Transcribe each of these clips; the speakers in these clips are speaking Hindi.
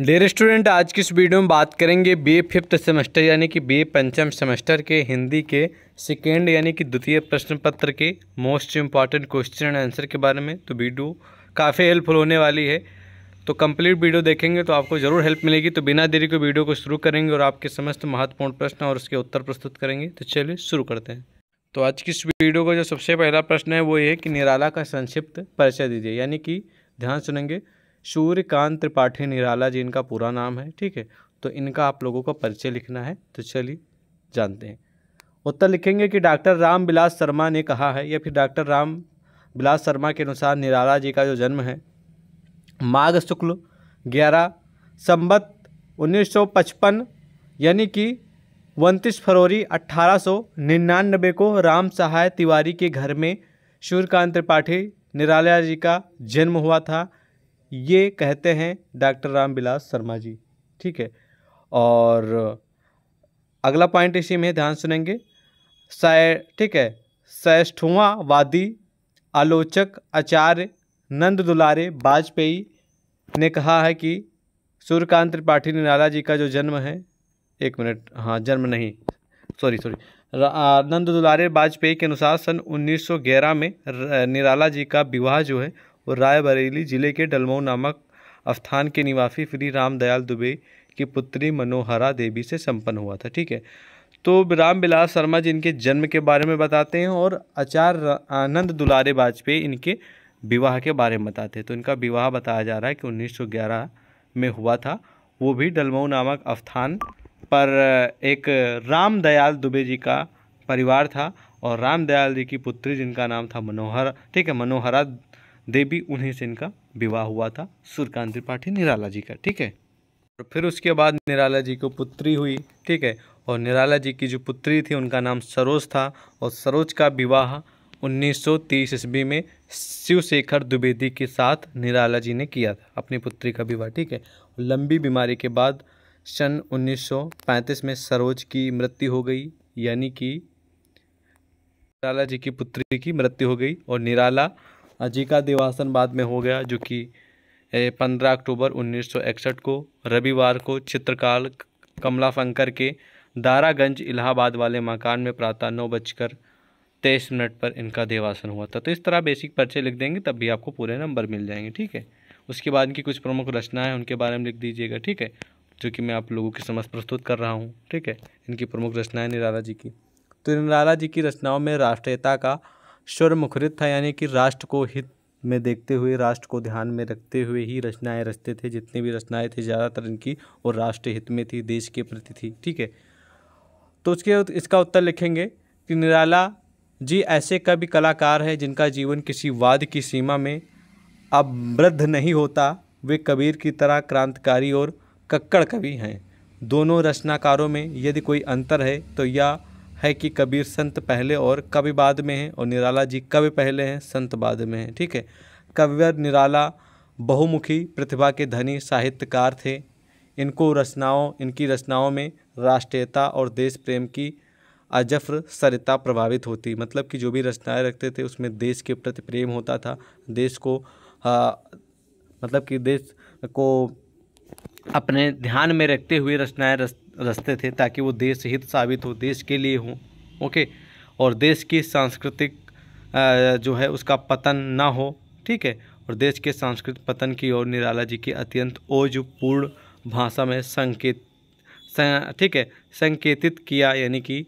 डेयर स्टूडेंट आज की इस वीडियो में बात करेंगे बी ए फिफ्थ सेमेस्टर यानी कि बी ए पंचम सेमेस्टर के हिंदी के सेकेंड यानी कि द्वितीय प्रश्न पत्र के most important question and answer के बारे में तो वीडियो काफ़ी हेल्पफुल होने वाली है तो कंप्लीट वीडियो देखेंगे तो आपको ज़रूर हेल्प मिलेगी तो बिना देरी के वीडियो को शुरू करेंगे और आपके समस्त महत्वपूर्ण प्रश्न और उसके उत्तर प्रस्तुत करेंगे तो चलिए शुरू करते हैं तो आज की इस वीडियो का जो सबसे पहला प्रश्न है वो ये है कि निराला का संक्षिप्त परिचय दीजिए यानी कि ध्यान सुनेंगे सूर्यकांत त्रिपाठी निराला जी इनका पूरा नाम है ठीक है तो इनका आप लोगों का परिचय लिखना है तो चलिए जानते हैं उत्तर लिखेंगे कि डॉक्टर राम बिलास शर्मा ने कहा है या फिर डॉक्टर राम बिलास शर्मा के अनुसार निराला जी का जो जन्म है माघ शुक्ल ग्यारह संबत उन्नीस यानी कि उनतीस फरवरी अट्ठारह को राम सहाय तिवारी के घर में सूर्यकांत त्रिपाठी निराला जी का जन्म हुआ था ये कहते हैं डॉक्टर रामविलास शर्मा जी ठीक है और अगला पॉइंट इसी में ध्यान सुनेंगे सै ठीक है वादी आलोचक आचार्य नंद दुलारे वाजपेयी ने कहा है कि सूर्यकांत त्रिपाठी निराला जी का जो जन्म है एक मिनट हाँ जन्म नहीं सॉरी सॉरी नंद दुलारे वाजपेयी के अनुसार सन 1911 में निराला जी का विवाह जो है और रायबरेली जिले के डलमऊ नामक अस्थान के निवासी श्री राम दयाल दुबे की पुत्री मनोहरा देवी से संपन्न हुआ था ठीक है तो राम बिलास शर्मा जी इनके जन्म के बारे में बताते हैं और आचार्य आनंद दुलारे वाजपेयी इनके विवाह के बारे में बताते हैं तो इनका विवाह बताया जा रहा है कि 1911 में हुआ था वो भी डलमऊ नामक अवस्थान पर एक राम दयाल दुबे जी का परिवार था और राम दयाल जी की पुत्री जिनका नाम था मनोहर ठीक है मनोहरा देवी उन्हीं से इनका विवाह हुआ था सूर्यकांत त्रिपाठी निराला जी का ठीक है और फिर उसके बाद निराला जी को पुत्री हुई ठीक है और निराला जी की जो पुत्री थी उनका नाम सरोज था और सरोज का विवाह 1930 ईस्वी में शिवशेखर द्विवेदी के साथ निराला जी ने किया था अपनी पुत्री का विवाह ठीक है लंबी बीमारी के बाद सन 1935 में सरोज की मृत्यु हो गई यानी कि निराला जी की पुत्री की मृत्यु हो गई और निराला अजीका देवासन बाद में हो गया जो कि पंद्रह अक्टूबर 1961 को रविवार को चित्रकाल फंकर के दारागंज इलाहाबाद वाले मकान में प्रातः नौ बजकर तेईस मिनट पर इनका देवासन हुआ था तो इस तरह बेसिक पर्चे लिख देंगे तब भी आपको पूरे नंबर मिल जाएंगे ठीक है उसके बाद की कुछ प्रमुख रचनाएं उनके बारे में लिख दीजिएगा ठीक है जो कि मैं आप लोगों के समझ प्रस्तुत कर रहा हूँ ठीक है इनकी प्रमुख रचनाएं निराला जी की तो निराला जी की रचनाओं में राष्ट्रीयता का स्वर मुखरित था यानी कि राष्ट्र को हित में देखते हुए राष्ट्र को ध्यान में रखते हुए ही रचनाएं रचते थे जितनी भी रचनाएं थी ज़्यादातर इनकी और राष्ट्र हित में थी देश के प्रति थी ठीक है तो उसके इसका उत्तर लिखेंगे कि निराला जी ऐसे कवि कलाकार हैं जिनका जीवन किसी वाद की सीमा में अवृद्ध नहीं होता वे कबीर की तरह क्रांतिकारी और कक्कड़ कवि हैं दोनों रचनाकारों में यदि कोई अंतर है तो यह है कि कबीर संत पहले और कवि बाद में है और निराला जी कवि पहले हैं संत बाद में हैं ठीक है कविवर निराला बहुमुखी प्रतिभा के धनी साहित्यकार थे इनको रचनाओं इनकी रचनाओं में राष्ट्रीयता और देश प्रेम की अजफ्र सरिता प्रभावित होती मतलब कि जो भी रचनाएं रखते थे उसमें देश के प्रति प्रेम होता था देश को आ, मतलब कि देश को अपने ध्यान में रखते हुए रचनाएं रच, रस्ते थे ताकि वो देश हित साबित हो देश के लिए हो ओके और देश की सांस्कृतिक जो है उसका पतन ना हो ठीक है और देश के सांस्कृतिक पतन की ओर निराला जी की अत्यंत ओजपूर्ण भाषा में संकेत ठीक है संकेतित किया यानी कि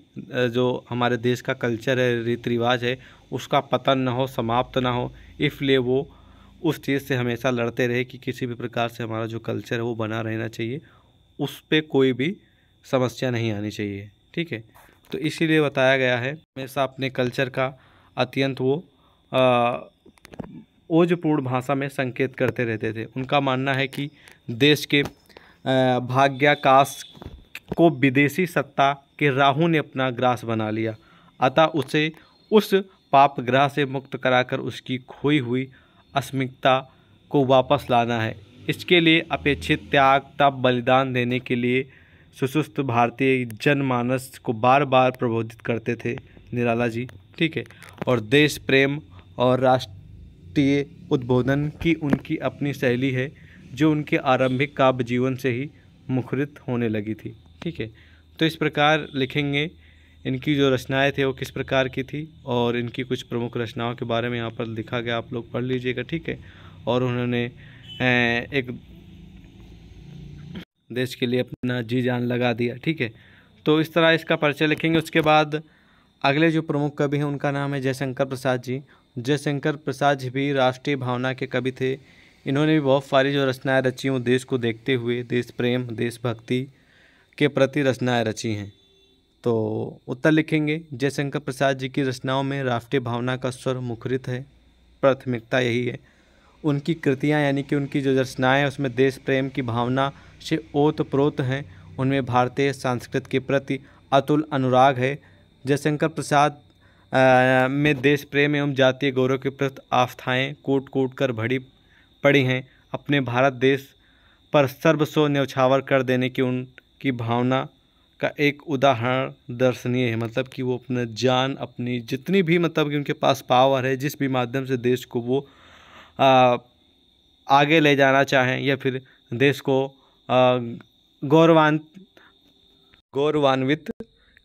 जो हमारे देश का कल्चर है रीति रिवाज है उसका पतन ना हो समाप्त ना हो इसलिए वो उस चीज़ से हमेशा लड़ते रहे कि किसी भी प्रकार से हमारा जो कल्चर है वो बना रहना चाहिए उस पर कोई भी समस्या नहीं आनी चाहिए ठीक है तो इसीलिए बताया गया है हमेशा अपने कल्चर का अत्यंत वो ओजपूर्ण भाषा में संकेत करते रहते थे उनका मानना है कि देश के भाग्याकाश को विदेशी सत्ता के राहु ने अपना ग्रास बना लिया अतः उसे उस पाप ग्रह से मुक्त कराकर उसकी खोई हुई अस्मिकता को वापस लाना है इसके लिए अपेक्षित त्याग तब बलिदान देने के लिए सुसुस्त भारतीय जनमानस को बार बार प्रबोधित करते थे निराला जी ठीक है और देश प्रेम और राष्ट्रीय उद्बोधन की उनकी अपनी शैली है जो उनके आरंभिक काव्य जीवन से ही मुखरित होने लगी थी ठीक है तो इस प्रकार लिखेंगे इनकी जो रचनाएं थे वो किस प्रकार की थी और इनकी कुछ प्रमुख रचनाओं के बारे में यहाँ पर लिखा गया आप लोग पढ़ लीजिएगा ठीक है और उन्होंने एक देश के लिए अपना जी जान लगा दिया ठीक है तो इस तरह इसका परिचय लिखेंगे उसके बाद अगले जो प्रमुख कवि हैं उनका नाम है जयशंकर प्रसाद जी जयशंकर प्रसाद जी भी राष्ट्रीय भावना के कवि थे इन्होंने भी बहुत सारी जो रचनाएँ रची हूँ देश को देखते हुए देश प्रेम देशभक्ति के प्रति रचनाएँ रची हैं तो उत्तर लिखेंगे जयशंकर प्रसाद जी की रचनाओं में राष्ट्रीय भावना का स्वर मुखरित है प्राथमिकता यही है उनकी कृतियाँ यानी कि उनकी जो रचनाएँ उसमें देश प्रेम की भावना से ओत प्रोत हैं उनमें भारतीय संस्कृत के प्रति अतुल अनुराग है जयशंकर प्रसाद में देश प्रेम एवं जातीय गौरव के प्रति आस्थाएँ कूट कूट कर भड़ी पड़ी हैं अपने भारत देश पर सर्वस्व न्यौछावर कर देने की उनकी भावना का एक उदाहरण दर्शनीय है मतलब कि वो अपने जान अपनी जितनी भी मतलब कि उनके पास पावर है जिस भी माध्यम से देश को वो आगे ले जाना चाहें या फिर देश को गौरवान गौरवान्वित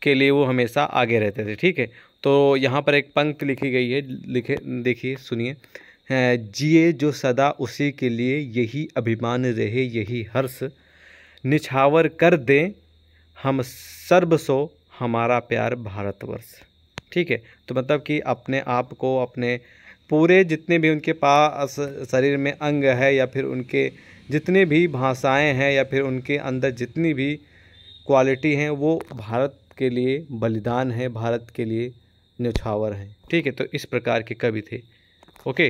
के लिए वो हमेशा आगे रहते थे ठीक है तो यहाँ पर एक पंक्ति लिखी गई है लिखे देखिए सुनिए जिए जो सदा उसी के लिए यही अभिमान रहे यही हर्ष निछावर कर दें हम सर्वसो हमारा प्यार भारतवर्ष ठीक है तो मतलब कि अपने आप को अपने पूरे जितने भी उनके पास शरीर में अंग है या फिर उनके जितने भी भाषाएं हैं या फिर उनके अंदर जितनी भी क्वालिटी हैं वो भारत के लिए बलिदान है भारत के लिए न्यौछावर हैं ठीक है तो इस प्रकार के कवि थे ओके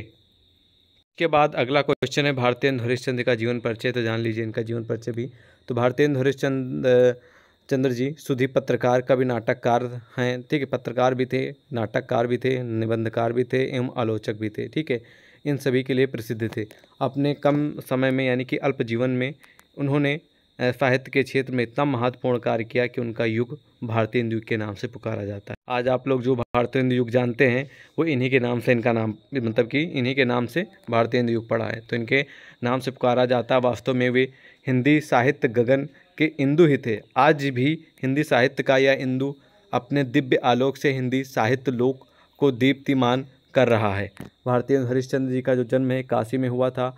के बाद अगला क्वेश्चन है भारतेंद्र हरिश्चंद्र का जीवन परिचय तो जान लीजिए इनका जीवन परिचय भी तो भारतेंद्र हरिश्चंद्र चंद्र जी सुधी पत्रकार कवि नाटककार हैं ठीक है पत्रकार भी थे नाटककार भी थे निबंधकार भी थे एवं आलोचक भी थे ठीक है इन सभी के लिए प्रसिद्ध थे अपने कम समय में यानी कि अल्प जीवन में उन्होंने साहित्य के क्षेत्र में इतना महत्वपूर्ण कार्य किया कि उनका युग भारतीय हिंदू युग के नाम से पुकारा जाता है आज आप लोग जो भारतीय हिंदू युग जानते हैं वो इन्हीं के नाम से इनका नाम मतलब कि इन्हीं के नाम से भारतीय हिंदू युग पड़ा है तो इनके नाम से पुकारा जाता है वास्तव में वे हिंदी साहित्य गगन के इंदु ही थे आज भी हिंदी साहित्य का यह इंदु अपने दिव्य आलोक से हिंदी साहित्य लोक को दीप्तिमान कर रहा है भारतीय हरिश्चंद्र जी का जो जन्म है काशी में हुआ था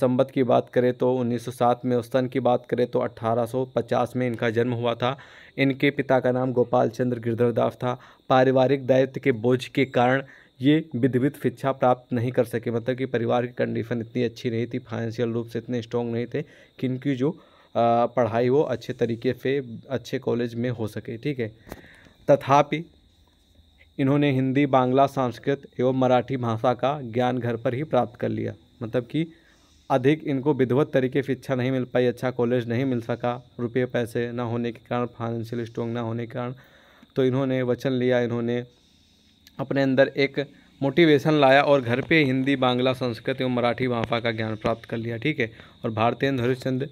संबत की बात करें तो 1907 में उस्तन की बात करें तो 1850 में इनका जन्म हुआ था इनके पिता का नाम गोपाल चंद्र गिरधरदास था पारिवारिक दायित्व के बोझ के कारण ये विधिवित शिक्षा प्राप्त नहीं कर सके मतलब कि परिवार की कंडीशन इतनी अच्छी नहीं थी फाइनेंशियल रूप से इतने स्ट्रॉन्ग नहीं थे कि इनकी जो पढ़ाई वो अच्छे तरीके से अच्छे कॉलेज में हो सके ठीक है तथापि इन्होंने हिंदी बांग्ला संस्कृत एवं मराठी भाषा का ज्ञान घर पर ही प्राप्त कर लिया मतलब कि अधिक इनको विधिवत तरीके से शिक्षा नहीं मिल पाई अच्छा कॉलेज नहीं मिल सका रुपये पैसे ना होने के कारण फाइनेंशियल स्ट्रॉन्ग ना होने के कारण तो इन्होंने वचन लिया इन्होंने अपने अंदर एक मोटिवेशन लाया और घर पे हिंदी बांग्ला संस्कृत एवं मराठी भाषा का ज्ञान प्राप्त कर लिया ठीक है और भारतेंद्र हरिश्चंद्र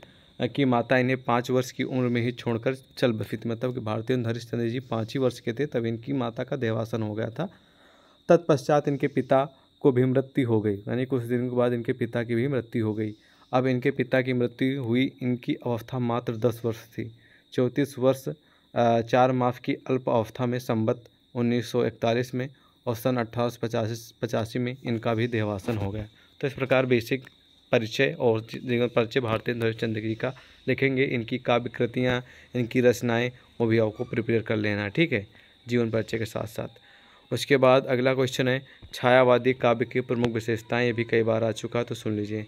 कि माता इन्हें पाँच वर्ष की उम्र में ही छोड़कर चल बसी थी मतलब कि भारतीय हरिश्चंद्र जी पाँच ही वर्ष के थे तब इनकी माता का देवासन हो गया था तत्पश्चात इनके पिता को भी मृत्यु हो गई यानी कुछ दिन के बाद इनके पिता की भी मृत्यु हो गई अब इनके पिता की मृत्यु हुई इनकी अवस्था मात्र दस वर्ष थी चौंतीस वर्ष चार माह की अल्प अवस्था में संबत उन्नीस में और सन अट्ठारह पचासी में इनका भी देहासन हो गया तो इस प्रकार बेसिक परिचय और जीवन परिचय भारतीय हरिश्चंद्र जी का लिखेंगे इनकी काव्य कृतियाँ इनकी रचनाएँ वो भी आपको प्रिपेयर कर लेना ठीक है जीवन परिचय के साथ साथ उसके बाद अगला क्वेश्चन है छायावादी काव्य की प्रमुख विशेषताएं ये भी कई बार आ चुका तो सुन लीजिए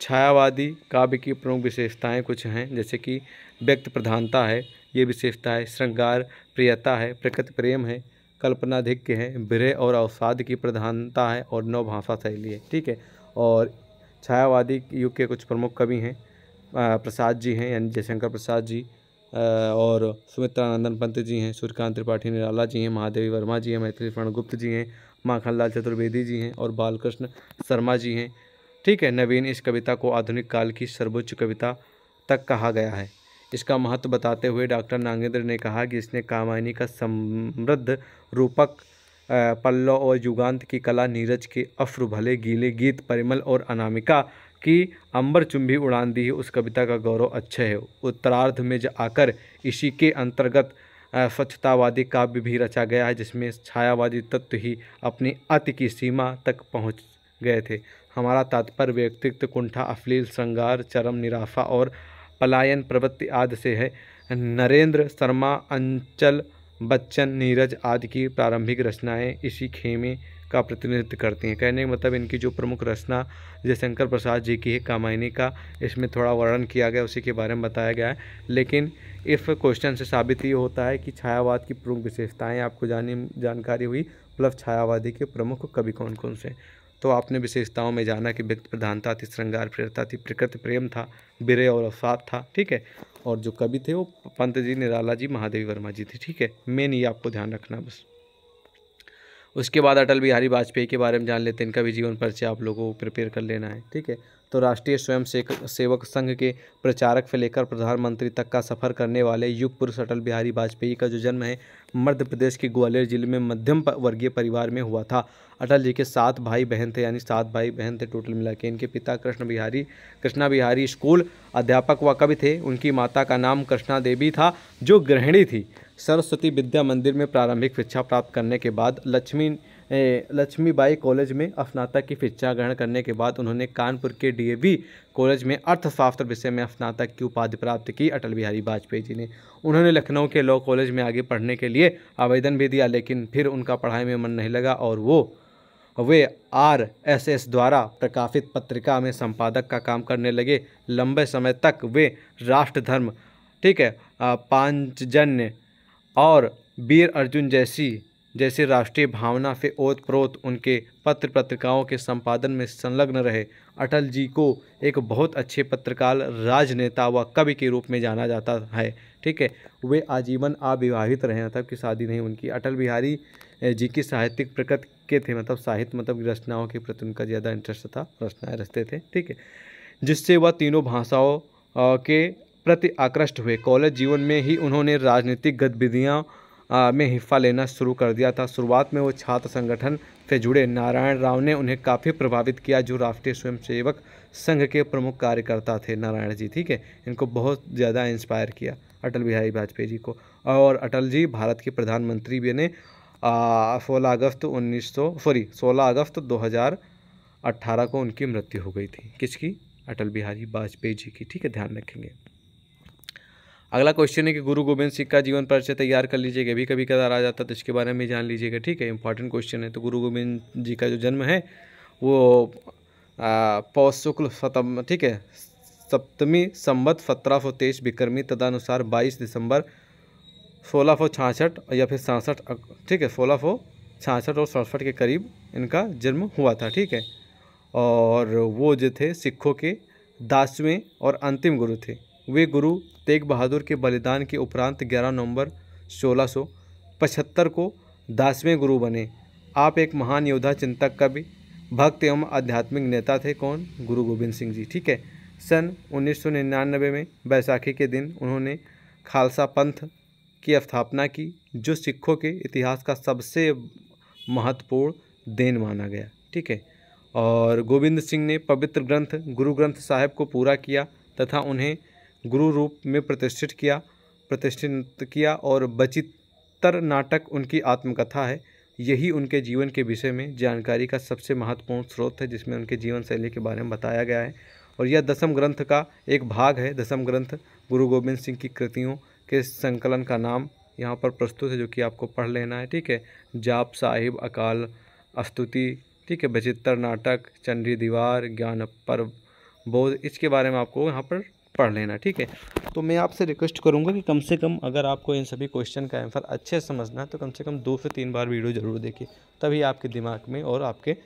छायावादी काव्य की प्रमुख विशेषताएं कुछ हैं जैसे कि व्यक्त प्रधानता है ये विशेषता है श्रृंगार प्रियता है प्रकृति प्रेम है कल्पनाधिक्य है विरह और अवसाद की प्रधानता है और नवभाषा शैली है ठीक है और छायावादी युग के कुछ प्रमुख कवि हैं प्रसाद जी हैं यानी जयशंकर प्रसाद जी और सुमित्रानंदन पंत जी हैं सूर्यकांत त्रिपाठी निराला जी हैं महादेवी वर्मा जी हैं मैथिली प्रणगुप्त गुप्त जी हैं माखनलाल चतुर्वेदी जी हैं और बालकृष्ण शर्मा जी हैं ठीक है नवीन इस कविता को आधुनिक काल की सर्वोच्च कविता तक कहा गया है इसका महत्व बताते हुए डॉक्टर नागेंद्र ने कहा कि इसने कामायनी का समृद्ध रूपक पल्लव और युगांत की कला नीरज के अफ्र भले गीले गीत परिमल और अनामिका की अंबर चुंबी उड़ान दी है उस कविता का गौरव अच्छे है उत्तरार्ध में आकर इसी के अंतर्गत स्वच्छतावादी काव्य भी रचा गया है जिसमें छायावादी तत्व ही अपनी अति की सीमा तक पहुँच गए थे हमारा तात्पर्य व्यक्तित्व कुंठा अफलील श्रृंगार चरम निराफा और पलायन प्रवृत्ति आदि से है नरेंद्र शर्मा अंचल बच्चन नीरज आदि की प्रारंभिक रचनाएं इसी खेमे का प्रतिनिधित्व करती हैं कहने का मतलब इनकी जो प्रमुख रचना जयशंकर प्रसाद जी की है कामायनी का इसमें थोड़ा वर्णन किया गया उसी के बारे में बताया गया है लेकिन इस क्वेश्चन से साबित ये होता है कि छायावाद की प्रमुख विशेषताएं आपको जानी जानकारी हुई प्लस मतलब छायावादी के प्रमुख कवि कौन कौन से तो आपने विशेषताओं में जाना कि व्यक्ति प्रधानता थी श्रृंगार प्रियता थी प्रकृति प्रेम था विरय और अवसाद था ठीक है और जो कवि थे वो पंत जी निराला जी महादेवी वर्मा जी थे ठीक है मेन ये आपको ध्यान रखना बस उसके बाद अटल बिहारी वाजपेयी के बारे में जान लेते हैं इनका भी जीवन परिचय आप लोगों को प्रिपेयर कर लेना है ठीक है तो राष्ट्रीय स्वयं सेवक संघ के प्रचारक से लेकर प्रधानमंत्री तक का सफ़र करने वाले युग पुरुष अटल बिहारी वाजपेयी का जो जन्म है मध्य प्रदेश के ग्वालियर जिले में मध्यम वर्गीय परिवार में हुआ था अटल जी के सात भाई बहन थे यानी सात भाई बहन थे टोटल मिला के इनके पिता कृष्ण बिहारी कृष्णा बिहारी स्कूल अध्यापक व कवि थे उनकी माता का नाम कृष्णा देवी था जो गृहिणी थी सरस्वती विद्या मंदिर में प्रारंभिक शिक्षा प्राप्त करने के बाद लक्ष्मी लक्ष्मीबाई कॉलेज में अफनाता की शिक्षा ग्रहण करने के बाद उन्होंने कानपुर के डीएवी कॉलेज में अर्थशास्त्र विषय में स्नातक की उपाधि प्राप्त की अटल बिहारी वाजपेयी जी ने उन्होंने लखनऊ के लॉ कॉलेज में आगे पढ़ने के लिए आवेदन भी दिया लेकिन फिर उनका पढ़ाई में मन नहीं लगा और वो वे आर एस एस द्वारा प्रकाशित पत्रिका में संपादक का काम करने लगे लंबे समय तक वे राष्ट्रधर्म ठीक है पांचजन्य और वीर अर्जुन जैसी जैसे राष्ट्रीय भावना से ओत प्रोत उनके पत्र पत्रिकाओं के संपादन में संलग्न रहे अटल जी को एक बहुत अच्छे पत्रकार राजनेता व कवि के रूप में जाना जाता है ठीक है वे आजीवन अविवाहित रहे मतलब कि शादी नहीं उनकी अटल बिहारी जी की साहित्यिक प्रकृति के थे मतलब साहित्य मतलब रचनाओं के प्रति उनका ज़्यादा इंटरेस्ट था रचनाएँ रचते थे ठीक है जिससे वह तीनों भाषाओं के प्रति आकृष्ट हुए कॉलेज जीवन में ही उन्होंने राजनीतिक गतिविधियाँ में हिस्सा लेना शुरू कर दिया था शुरुआत में वो छात्र संगठन से जुड़े नारायण राव ने उन्हें काफ़ी प्रभावित किया जो राष्ट्रीय स्वयंसेवक संघ के प्रमुख कार्यकर्ता थे नारायण जी ठीक है इनको बहुत ज़्यादा इंस्पायर किया अटल बिहारी वाजपेयी जी को और अटल जी भारत के प्रधानमंत्री भी ने सोलह अगस्त उन्नीस सौ सॉरी सोलह अगस्त दो हज़ार अट्ठारह को उनकी मृत्यु हो गई थी किसकी अटल बिहारी वाजपेयी जी की ठीक है ध्यान रखेंगे अगला क्वेश्चन है कि गुरु गोविंद सिंह का जीवन परिचय तैयार कर लीजिएगा कभी कभी कदार आ जाता है तो इसके बारे में जान लीजिएगा ठीक है इंपॉर्टेंट क्वेश्चन है तो गुरु गोविंद जी का जो जन्म है वो पौष शुक्ल सतम ठीक है सप्तमी संबत सत्रह सौ तेईस विक्रमी तदानुसार बाईस दिसंबर सोलह सौ छाछठ या फिर सड़सठ ठीक है सोलह सौ छाछठ और सड़सठ के करीब इनका जन्म हुआ था ठीक है और वो जो थे सिखों के दासवें और अंतिम गुरु थे वे गुरु तेग बहादुर के बलिदान के उपरांत 11 नवंबर 1675 को दसवें गुरु बने आप एक महान योद्धा चिंतक कवि भक्त एवं आध्यात्मिक नेता थे कौन गुरु गोविंद सिंह जी ठीक है सन 1999 में बैसाखी के दिन उन्होंने खालसा पंथ की स्थापना की जो सिखों के इतिहास का सबसे महत्वपूर्ण देन माना गया ठीक है और गोविंद सिंह ने पवित्र ग्रंथ गुरु ग्रंथ साहिब को पूरा किया तथा उन्हें गुरु रूप में प्रतिष्ठित किया प्रतिष्ठित किया और बचितर नाटक उनकी आत्मकथा है यही उनके जीवन के विषय में जानकारी का सबसे महत्वपूर्ण स्रोत है जिसमें उनके जीवन शैली के बारे में बताया गया है और यह दसम ग्रंथ का एक भाग है दसम ग्रंथ गुरु गोविंद सिंह की कृतियों के संकलन का नाम यहाँ पर प्रस्तुत है जो कि आपको पढ़ लेना है ठीक है जाप साहिब अकाल स्तुति ठीक है बचित्र नाटक चंडी दीवार ज्ञान पर्व बोध इसके बारे में आपको यहाँ पर पढ़ लेना ठीक है तो मैं आपसे रिक्वेस्ट करूँगा कि कम से कम अगर आपको इन सभी क्वेश्चन का आंसर अच्छे से समझना है तो कम से कम दो से तीन बार वीडियो ज़रूर देखिए तभी आपके दिमाग में और आपके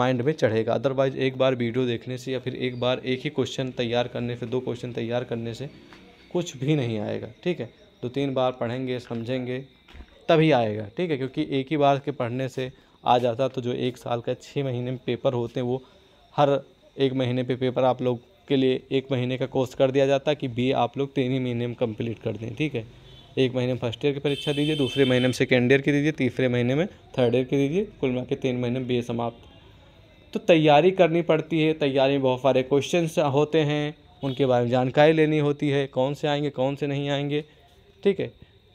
माइंड में चढ़ेगा अदरवाइज़ एक बार वीडियो देखने से या फिर एक बार एक ही क्वेश्चन तैयार करने से दो क्वेश्चन तैयार करने से कुछ भी नहीं आएगा ठीक है दो तो तीन बार पढ़ेंगे समझेंगे तभी आएगा ठीक है क्योंकि एक ही बार के पढ़ने से आ जाता तो जो एक साल का छः महीने में पेपर होते हैं वो हर एक महीने पे पेपर आप लोग के लिए एक महीने का कोर्स कर दिया जाता है कि बी आप लोग तीन ही महीने में कंप्लीट कर दें ठीक है एक महीने में फर्स्ट ईयर की परीक्षा दीजिए दूसरे महीने में सेकेंड ईयर की दीजिए तीसरे महीने में थर्ड ईयर की दीजिए कुल मिला के तीन महीने में बी समाप्त तो तैयारी करनी पड़ती है तैयारी में बहुत सारे क्वेश्चन होते हैं उनके बारे में जानकारी लेनी होती है कौन से आएंगे कौन से नहीं आएंगे ठीक है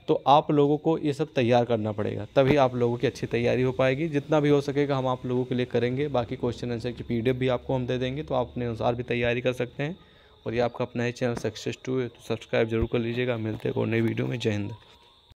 तो आप लोगों को ये सब तैयार करना पड़ेगा तभी आप लोगों की अच्छी तैयारी हो पाएगी जितना भी हो सकेगा हम आप लोगों के लिए करेंगे बाकी क्वेश्चन आंसर की पीडीएफ भी आपको हम दे देंगे तो आप अपने अनुसार भी तैयारी कर सकते हैं और ये आपका अपना ही चैनल सक्सेस टू है तो सब्सक्राइब जरूर कर लीजिएगा मिलते हैं और नई वीडियो में जय हिंद